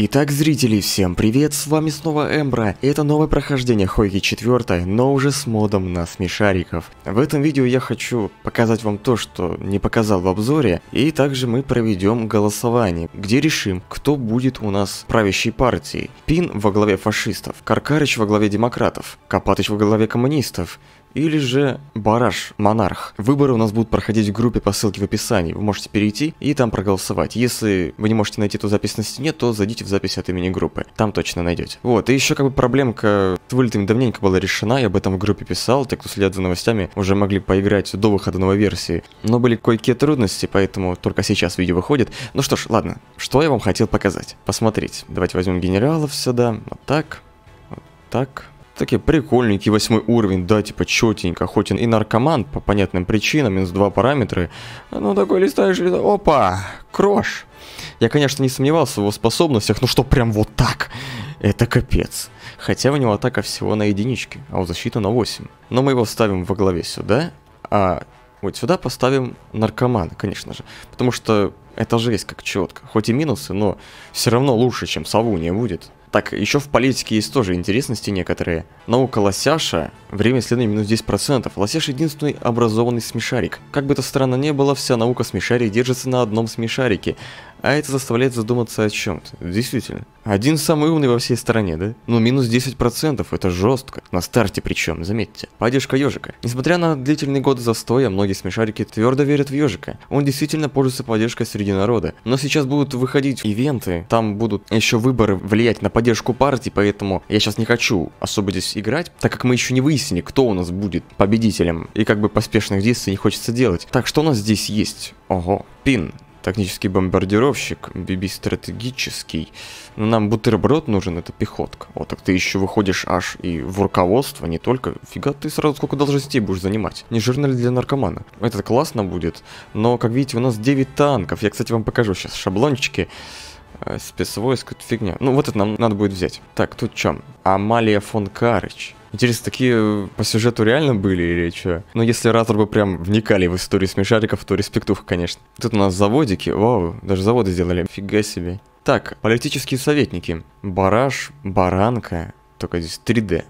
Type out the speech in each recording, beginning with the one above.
Итак, зрители, всем привет, с вами снова Эмбра, и это новое прохождение Хойги 4, но уже с модом на смешариков. В этом видео я хочу показать вам то, что не показал в обзоре, и также мы проведем голосование, где решим, кто будет у нас правящей партией. Пин во главе фашистов, Каркарыч во главе демократов, Копатыч во главе коммунистов, или же Бараш Монарх. Выборы у нас будут проходить в группе по ссылке в описании. Вы можете перейти и там проголосовать. Если вы не можете найти эту запись на стене, то зайдите в запись от имени группы. Там точно найдете. Вот, и еще как бы проблемка с вылетами давненько была решена, я об этом в группе писал, те, кто следят за новостями, уже могли поиграть до выхода новой версии. Но были кое-какие трудности, поэтому только сейчас видео выходит. Ну что ж, ладно, что я вам хотел показать? Посмотреть. Давайте возьмем генералов сюда, вот так, вот так, Такие прикольненькие, восьмой уровень, да, типа четенько, хоть и наркоман по понятным причинам, минус два параметры. Ну такой листаешь, листаешь, опа, крош. Я, конечно, не сомневался в его способностях, но ну, что прям вот так, это капец. Хотя у него атака всего на единичке, а у защиты на 8. Но мы его ставим во главе сюда, а вот сюда поставим наркомана, конечно же. Потому что это жесть как четко. Хоть и минусы, но все равно лучше, чем сову не будет. Так, еще в политике есть тоже интересности некоторые. Наука лосяша, время исследования минус 10%. Лосяш единственный образованный смешарик. Как бы то странно ни было, вся наука смешарик держится на одном смешарике а это заставляет задуматься о чем-то. Действительно. Один самый умный во всей стране, да? Ну, минус 10%, это жестко. На старте причем, заметьте. Падежка ежика. Несмотря на длительные годы застоя, а многие смешарики твердо верят в ежика. Он действительно пользуется поддержкой среди народа. Но сейчас будут выходить ивенты, там будут еще выборы влиять на поддержку партии, поэтому я сейчас не хочу особо здесь играть, так как мы еще не выяснили, кто у нас будет победителем. И как бы поспешных действий не хочется делать. Так, что у нас здесь есть? Ого. Пин. Тактический бомбардировщик, биби стратегический. Но ну, нам бутерброд нужен, это пехотка. Вот так ты еще выходишь аж и в руководство, не только. Фига ты сразу сколько должностей будешь занимать. Не жирно ли для наркомана? Это классно будет, но, как видите, у нас 9 танков. Я, кстати, вам покажу сейчас шаблончики э, спецвойск, это фигня. Ну, вот это нам надо будет взять. Так, тут чем? Амалия фон Карыч. Интересно, такие э, по сюжету реально были или что? Ну, если ораторы бы прям вникали в историю смешариков, то респектуха, конечно. Тут у нас заводики. Вау, даже заводы сделали. Фига себе. Так, политические советники. Бараш, баранка. Только здесь 3D.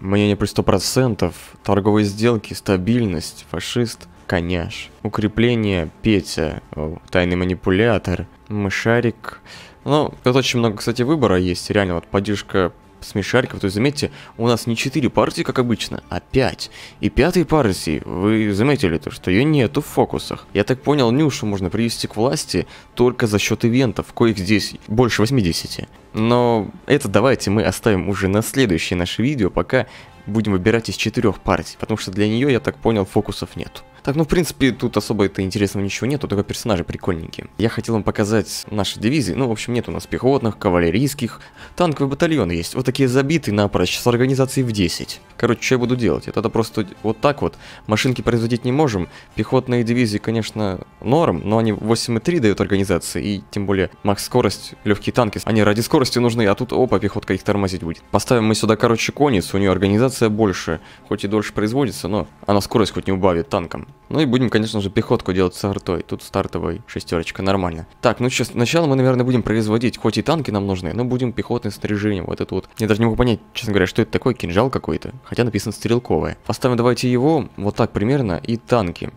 Мнение при 100%. Торговые сделки, стабильность, фашист, коняш. Укрепление, Петя. О, тайный манипулятор. Мышарик. Ну, тут очень много, кстати, выбора есть. Реально, вот поддержка смешариков. То есть, заметьте, у нас не 4 партии, как обычно, а 5. И пятой партии, вы заметили то, что ее нету в фокусах. Я так понял, Нюшу можно привести к власти только за счет ивентов, коих здесь больше 80. Но это давайте мы оставим уже на следующее наше видео, пока будем выбирать из четырех партий, потому что для нее, я так понял, фокусов нету. Так, ну, в принципе, тут особо-то интересного ничего нету, только персонажи прикольненькие. Я хотел вам показать наши дивизии. Ну, в общем, нет у нас пехотных, кавалерийских. танковый батальон есть. Вот такие забитые напрочь, с организацией в 10. Короче, что я буду делать? Это просто вот так вот. Машинки производить не можем. Пехотные дивизии, конечно, норм, но они 8,3 дают организации. И тем более, макс скорость, легкие танки. Они ради скорости нужны, а тут, опа, пехотка их тормозить будет. Поставим мы сюда, короче, конец. У нее организация больше. Хоть и дольше производится, но она скорость хоть не убавит танкам. Ну и будем, конечно же, пехотку делать с артой. Тут стартовой шестерочка, нормально. Так, ну сейчас, сначала мы, наверное, будем производить, хоть и танки нам нужны, но будем пехотное снаряжение, вот это вот. Я даже не могу понять, честно говоря, что это такое, кинжал какой-то, хотя написано стрелковое. Поставим давайте его, вот так примерно, и танки.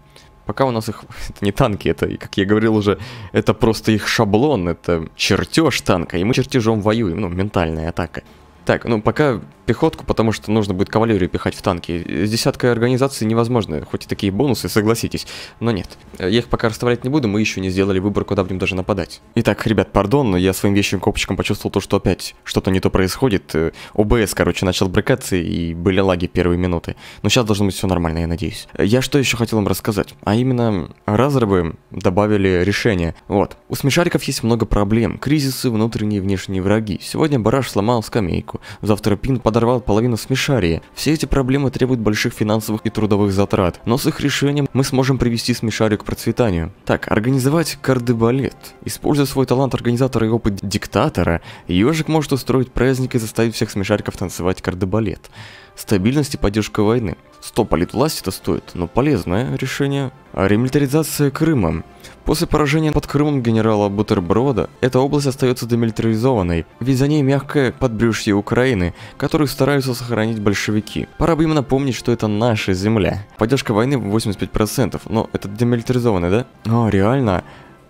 Пока у нас их... Это не танки, это, как я говорил уже, это просто их шаблон, это чертеж танка, и мы чертежом воюем, ну, ментальная атака. Так, ну пока пехотку, потому что нужно будет кавалерию пихать в танки. С десяткой организации невозможно, хоть и такие бонусы, согласитесь. Но нет, я их пока расставлять не буду, мы еще не сделали выбор, куда будем даже нападать. Итак, ребят, пардон, я своим вещим копчиком почувствовал то, что опять что-то не то происходит. Э, ОБС, короче, начал брыкаться и были лаги первые минуты. Но сейчас должно быть все нормально, я надеюсь. Э, я что еще хотел вам рассказать? А именно, разрывы добавили решение. Вот, у смешариков есть много проблем. Кризисы, внутренние и внешние враги. Сегодня бараш сломал скамейку ячейку, завтра Пин подорвал половину смешарии. Все эти проблемы требуют больших финансовых и трудовых затрат, но с их решением мы сможем привести смешарию к процветанию. Так, организовать кардебалет. Используя свой талант организатора и опыт диктатора, ежик может устроить праздник и заставить всех смешариков танцевать кардебалет. Стабильность и поддержка войны. 100 лет власти это стоит, но полезное решение. А ремилитаризация Крыма. После поражения под Крымом генерала Бутерброда, эта область остается демилитаризованной, ведь за ней мягкое подбрюшье Украины, которую стараются сохранить большевики. Пора бы им напомнить, что это наша земля. Поддержка войны 85%, но это демилитаризованная, да? О, а, реально?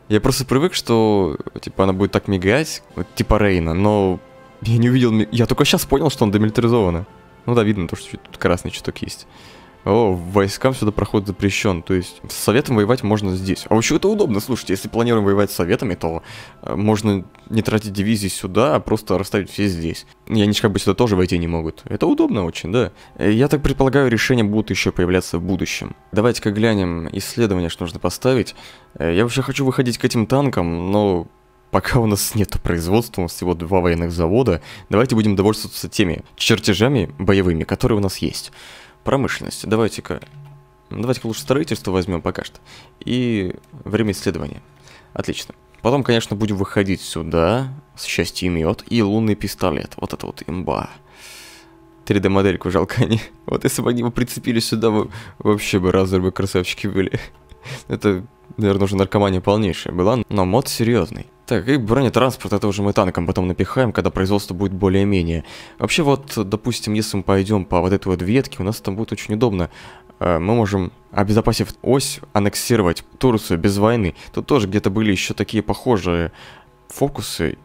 Я просто привык, что, типа, она будет так мигать, типа Рейна, но я не увидел... Я только сейчас понял, что он демилитаризована. Ну да, видно то, что тут красный чуток есть. О, войскам сюда проход запрещен, то есть с советом воевать можно здесь. А вообще это удобно, слушайте, если планируем воевать с советами, то э, можно не тратить дивизии сюда, а просто расставить все здесь. И они же как бы сюда тоже войти не могут. Это удобно очень, да. Э, я так предполагаю, решения будут еще появляться в будущем. Давайте-ка глянем исследование, что нужно поставить. Э, я вообще хочу выходить к этим танкам, но пока у нас нет производства, у нас всего два военных завода, давайте будем довольствоваться теми чертежами боевыми, которые у нас есть. Промышленность. Давайте-ка... Ну, давайте-ка лучше строительство возьмем пока что. И время исследования. Отлично. Потом, конечно, будем выходить сюда с счастьем мед и лунный пистолет. Вот это вот имба. 3D-модельку жалко они. Вот если бы они его прицепили сюда, мы вообще бы разы бы красавчики были. Это, наверное, уже наркомания полнейшая была, но мод серьезный. Так, и бронетранспорт, это уже мы танком потом напихаем, когда производство будет более-менее. Вообще вот, допустим, если мы пойдем по вот этой вот ветке, у нас там будет очень удобно. Э, мы можем, обезопасив ось, аннексировать Турцию без войны. Тут тоже где-то были еще такие похожие фокусы.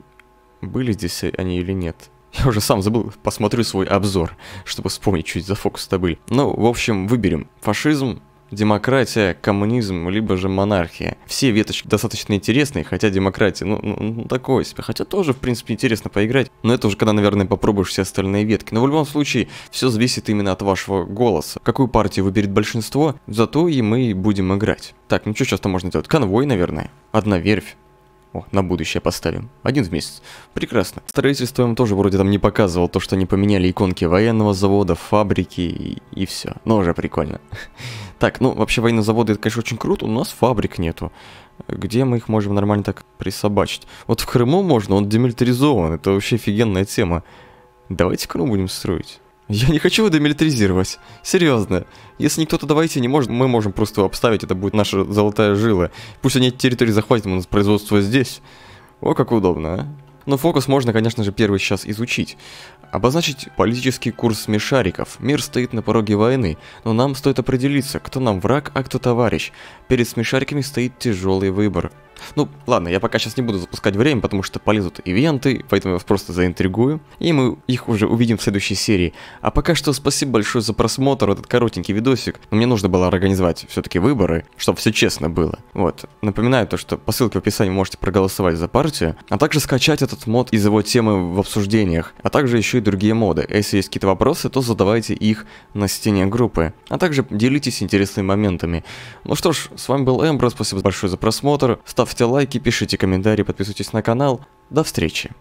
Были здесь они или нет? Я уже сам забыл, посмотрю свой обзор, чтобы вспомнить, что за фокусы то были. Ну, в общем, выберем фашизм, демократия, коммунизм, либо же монархия. Все веточки достаточно интересные, хотя демократия, ну, ну, ну такое себе. Хотя тоже, в принципе, интересно поиграть. Но это уже когда, наверное, попробуешь все остальные ветки. Но в любом случае, все зависит именно от вашего голоса. Какую партию выберет большинство, зато и мы будем играть. Так, ну что сейчас-то можно делать? Конвой, наверное. Одна верфь. О, на будущее поставим. Один в месяц. Прекрасно. Строительство, Строительством тоже вроде там не показывал то, что они поменяли иконки военного завода, фабрики и, и все. Но уже прикольно. Так, ну вообще военные заводы, это, конечно, очень круто, у нас фабрик нету. Где мы их можем нормально так присобачить? Вот в Крыму можно, он демилитаризован, это вообще офигенная тема. Давайте Крым будем строить. Я не хочу его демилитаризировать. Серьезно. Если никто то давайте, не может, мы можем просто его обставить, это будет наша золотая жила. Пусть они эти территории захватят, у нас производство здесь. О, как удобно, а. Но фокус можно, конечно же, первый сейчас изучить. Обозначить политический курс смешариков. Мир стоит на пороге войны, но нам стоит определиться, кто нам враг, а кто товарищ. Перед смешариками стоит тяжелый выбор. Ну, ладно, я пока сейчас не буду запускать время, потому что полезут ивенты, поэтому я вас просто заинтригую. И мы их уже увидим в следующей серии. А пока что спасибо большое за просмотр, этот коротенький видосик. Но мне нужно было организовать все-таки выборы, чтобы все честно было. Вот. Напоминаю то, что по ссылке в описании можете проголосовать за партию, а также скачать этот мод из его темы в обсуждениях, а также еще и другие моды. А если есть какие-то вопросы, то задавайте их на стене группы, а также делитесь интересными моментами. Ну что ж, с вами был Эмбро, спасибо большое за просмотр, ставьте Ставьте лайки, пишите комментарии, подписывайтесь на канал. До встречи!